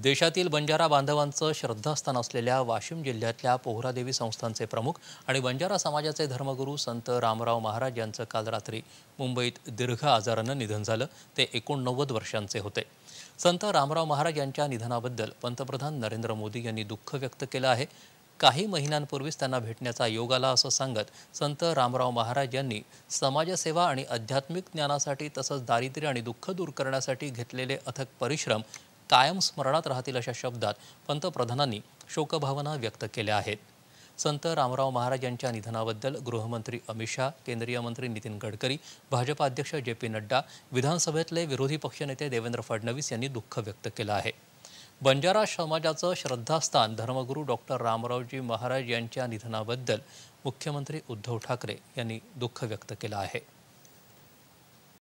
देशातील बंजारा बांधवांचं श्रद्धास्थान असलेल्या वाशिम जिल्ह्यातल्या पोहरादेवी संस्थांचे प्रमुख आणि बंजारा समाजाचे धर्मगुरू संत रामराव महाराज यांचं काल रात्री मुंबईत दीर्घ आजारानं निधन झालं ते एकोणनव्वद वर्षांचे होते संत रामराव महाराज यांच्या निधनाबद्दल पंतप्रधान नरेंद्र मोदी यांनी दुःख व्यक्त केलं आहे काही महिन्यांपूर्वीच त्यांना भेटण्याचा योग आला असं सांगत संत रामराव महाराज यांनी समाजसेवा आणि आध्यात्मिक ज्ञानासाठी तसंच दारिद्र्य आणि दुःख दूर करण्यासाठी घेतलेले अथक परिश्रम कायम स्मरणात राहतील अशा शब्दात पंतप्रधानांनी शोकभावना व्यक्त केल्या आहेत संत रामराव महाराज यांच्या निधनाबद्दल गृहमंत्री अमित शहा केंद्रीय मंत्री नितीन गडकरी भाजपा अध्यक्ष जे पी नड्डा विधानसभेतले विरोधी पक्षनेते देवेंद्र फडणवीस यांनी दुःख व्यक्त केलं आहे बंजारा समाजाचं श्रद्धास्थान धर्मगुरू डॉक्टर रामरावजी महाराज यांच्या निधनाबद्दल मुख्यमंत्री उद्धव ठाकरे यांनी दुःख व्यक्त केलं आहे